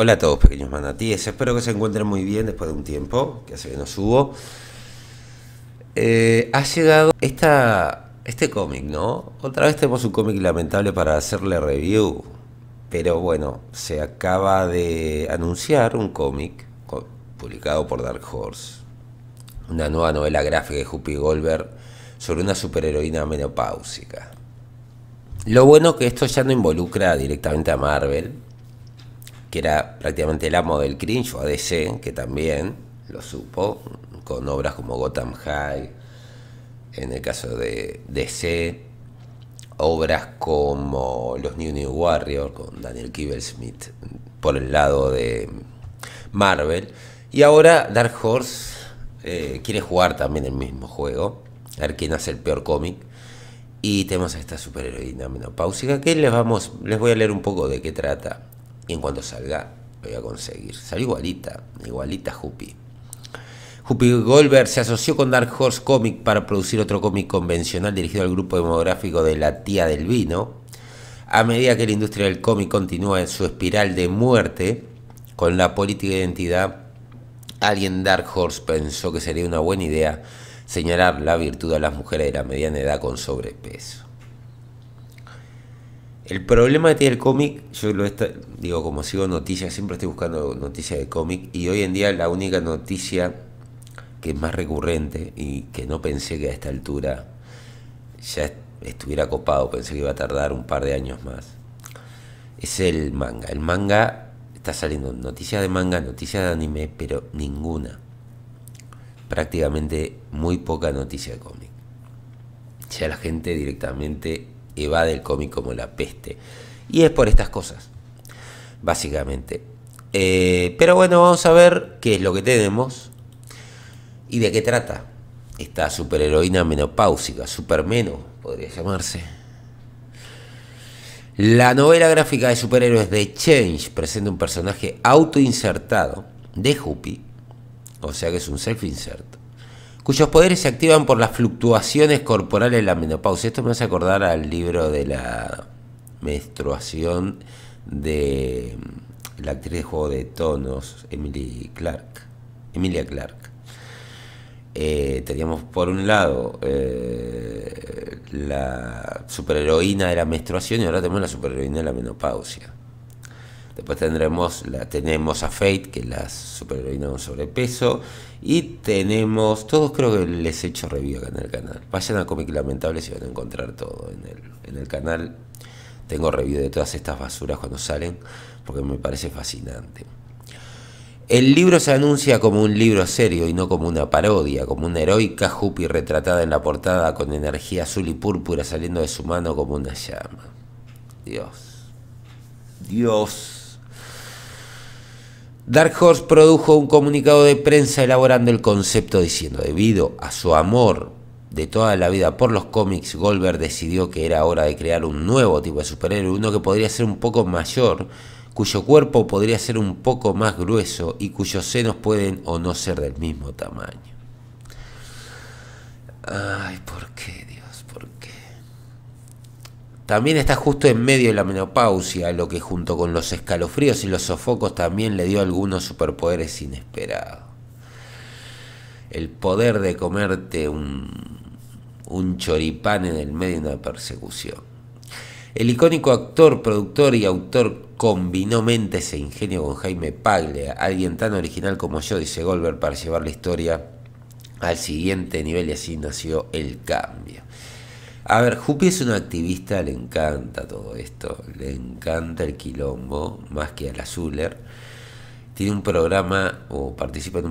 Hola a todos pequeños manatíes, espero que se encuentren muy bien después de un tiempo, que hace que no subo. Eh, ha llegado esta, este cómic, ¿no? Otra vez tenemos un cómic lamentable para hacerle review, pero bueno, se acaba de anunciar un cómic publicado por Dark Horse, una nueva novela gráfica de Juppie Goldberg sobre una superheroína menopáusica. Lo bueno que esto ya no involucra directamente a Marvel, que era prácticamente el amo del cringe, o DC que también lo supo, con obras como Gotham High, en el caso de DC, obras como Los New New Warriors con Daniel Kibblesmith, por el lado de Marvel. Y ahora Dark Horse eh, quiere jugar también el mismo juego, a ver quién hace el peor cómic. Y tenemos a esta superheroína menopáusica que les, vamos, les voy a leer un poco de qué trata. Y en cuanto salga, lo voy a conseguir. Salió igualita, igualita Juppie. Juppie Goldberg se asoció con Dark Horse Comic para producir otro cómic convencional dirigido al grupo demográfico de La Tía del Vino. A medida que la industria del cómic continúa en su espiral de muerte con la política de identidad, alguien Dark Horse pensó que sería una buena idea señalar la virtud a las mujeres de la mediana edad con sobrepeso. El problema de tiene el cómic, yo lo digo, como sigo noticias, siempre estoy buscando noticias de cómic y hoy en día la única noticia que es más recurrente y que no pensé que a esta altura ya estuviera copado, pensé que iba a tardar un par de años más, es el manga. El manga está saliendo noticias de manga, noticias de anime, pero ninguna. Prácticamente muy poca noticia de cómic. Ya la gente directamente va del cómic como la peste. Y es por estas cosas, básicamente. Eh, pero bueno, vamos a ver qué es lo que tenemos y de qué trata esta superheroína menopáusica, supermeno, podría llamarse. La novela gráfica de superhéroes de Change presenta un personaje autoinsertado de hoopy o sea que es un self-insert, cuyos poderes se activan por las fluctuaciones corporales de la menopausia. Esto me hace acordar al libro de la menstruación de mm, la actriz de Juego de Tonos, Emily Clark. Emilia Clark. Eh, teníamos por un lado eh, la superheroína de la menstruación y ahora tenemos la superheroína de la menopausia. Después tendremos, la, tenemos a Fate, que la superheroína un sobrepeso. Y tenemos, todos creo que les he hecho review acá en el canal. Vayan a Comic lamentable si van a encontrar todo en el, en el canal. Tengo review de todas estas basuras cuando salen, porque me parece fascinante. El libro se anuncia como un libro serio y no como una parodia, como una heroica Jupi retratada en la portada con energía azul y púrpura saliendo de su mano como una llama. Dios. Dios. Dark Horse produjo un comunicado de prensa elaborando el concepto diciendo, debido a su amor de toda la vida por los cómics, Goldberg decidió que era hora de crear un nuevo tipo de superhéroe, uno que podría ser un poco mayor, cuyo cuerpo podría ser un poco más grueso y cuyos senos pueden o no ser del mismo tamaño. Ay, ¿por qué? También está justo en medio de la menopausia, lo que junto con los escalofríos y los sofocos también le dio algunos superpoderes inesperados. El poder de comerte un, choripán en el medio de una persecución. El icónico actor, productor y autor combinó mente e ingenio con Jaime Paglia, alguien tan original como yo, dice Goldberg, para llevar la historia al siguiente nivel y así nació el cambio. A ver, Jupi es una activista, le encanta todo esto, le encanta el quilombo, más que a la Zuller. Tiene un programa, o participa en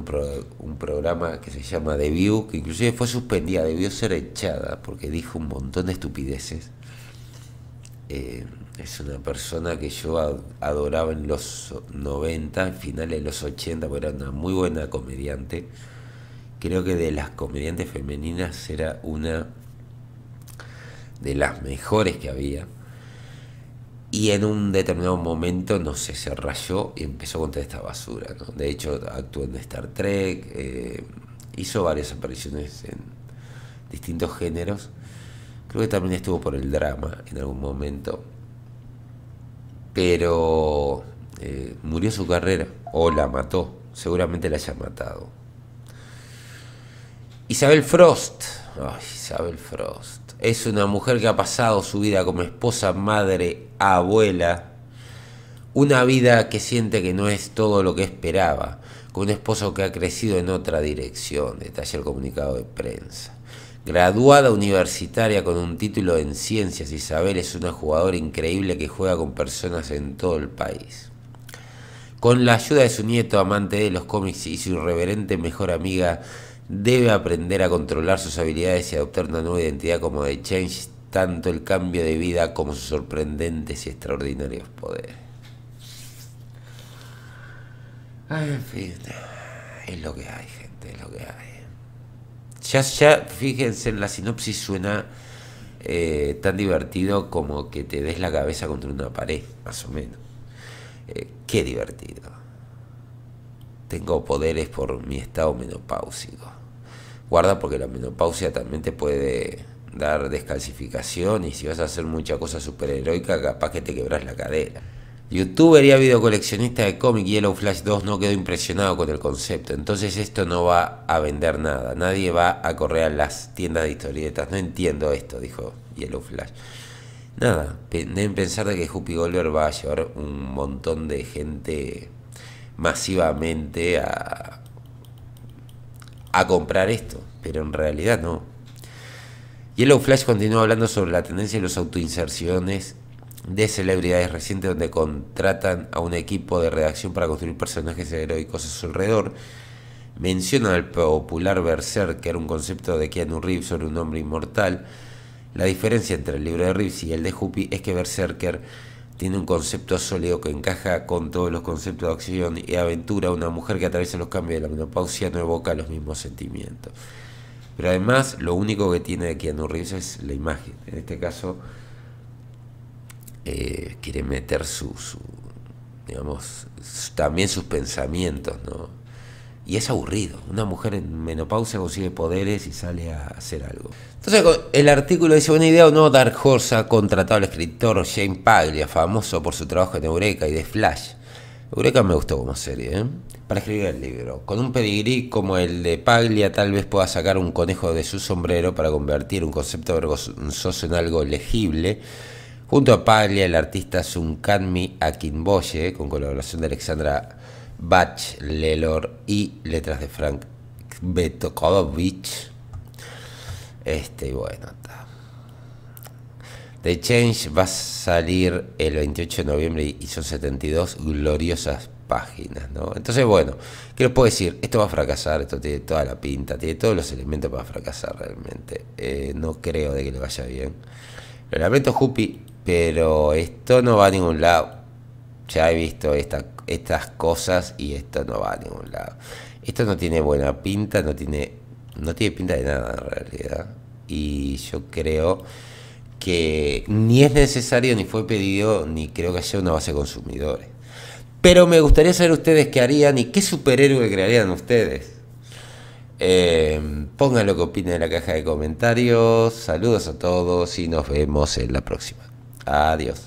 un, programa que se llama The View, que inclusive fue suspendida, debió ser echada, porque dijo un montón de estupideces. Eh, es una persona que yo adoraba en los 90, finales de los 80, porque era una muy buena comediante. Creo que de las comediantes femeninas era una de las mejores que había. Y en un determinado momento, no sé, se rayó y empezó a contar esta basura. De hecho, actuó en Star Trek, eh, hizo varias apariciones en distintos géneros. Creo que también estuvo por el drama en algún momento. Pero eh, murió su carrera o la mató. Seguramente la haya matado. Isabel Frost. Isabel Frost es una mujer que ha pasado su vida como esposa, madre, abuela. Una vida que siente que no es todo lo que esperaba, con un esposo que ha crecido en otra dirección, detalla el comunicado de prensa. Graduada universitaria con un título en ciencias, Isabel es una jugadora increíble que juega con personas en todo el país. Con la ayuda de su nieto, amante de los cómics y su irreverente mejor amiga, debe aprender a controlar sus habilidades y adoptar una nueva identidad como de Change, tanto el cambio de vida como sus sorprendentes y extraordinarios poderes. en fin, es lo que hay, gente, es lo que hay. Ya, ya fíjense, la sinopsis suena eh, tan divertido como que te des la cabeza contra una pared, más o menos. Eh, qué divertido. Tengo poderes por mi estado menopáusico. Guarda porque la menopausia también te puede dar descalcificación y si vas a hacer mucha cosa superheroica capaz que te quebras la cadera. Youtuber y videocoleccionista coleccionista de cómic Yellow Flash 2 no quedó impresionado con el concepto, entonces esto no va a vender nada, nadie va a correr a las tiendas de historietas, no entiendo esto, dijo Yellow Flash. Nada, deben pensar de que Hoopy Golver va a llevar un montón de gente masivamente a, comprar esto, pero en realidad no. Yellow Flash continúa hablando sobre la tendencia de los autoinserciones de celebridades recientes donde contratan a un equipo de redacción para construir personajes heroicos a su alrededor. Menciona al popular Berserker, un concepto de Keanu Reeves sobre un hombre inmortal. La diferencia entre el libro de Reeves y el de Huppy es que Berserker tiene un concepto sólido que encaja con todos los conceptos de acción y aventura. Una mujer que atraviesa los cambios de la menopausia no evoca los mismos sentimientos. Pero además, lo único que tiene de Keanu Reeves es la imagen. En este caso, eh, quiere meter su, digamos, también sus pensamientos, ¿no? Y es aburrido. Una mujer en menopausia consigue poderes y sale a hacer algo. Entonces el artículo dice, buena idea o no, Dark Horse ha contratado al escritor Shane Paglia, famoso por su trabajo en Eureka y de Flash. Eureka me gustó como serie, ¿eh? Para escribir el libro. Con un pedigrí como el de Paglia tal vez pueda sacar un conejo de su sombrero para convertir un concepto vergonzoso en algo legible. Junto a Paglia, el artista Kanmi Akinboye, con colaboración de Alexandra Batch, Lelor y letras de Frank Betokovich. Este, bueno, está. The Change va a salir el 28 de noviembre y son 72 gloriosas páginas, ¿no? Entonces, bueno, ¿qué les puedo decir? Esto va a fracasar, esto tiene toda la pinta, tiene todos los elementos para fracasar realmente. Eh, no creo de que le vaya bien. Lo lamento, Jupi, pero esto no va a ningún lado. Ya he visto esta estas cosas y esto no va a ningún lado. Esto no tiene buena pinta, no tiene, no tiene pinta de nada en realidad. Y yo creo que ni es necesario, ni fue pedido, ni creo que haya una base de consumidores. Pero me gustaría saber ustedes qué harían y qué superhéroe crearían ustedes. Eh, pongan lo que opinen en la caja de comentarios. Saludos a todos y nos vemos en la próxima. Adiós.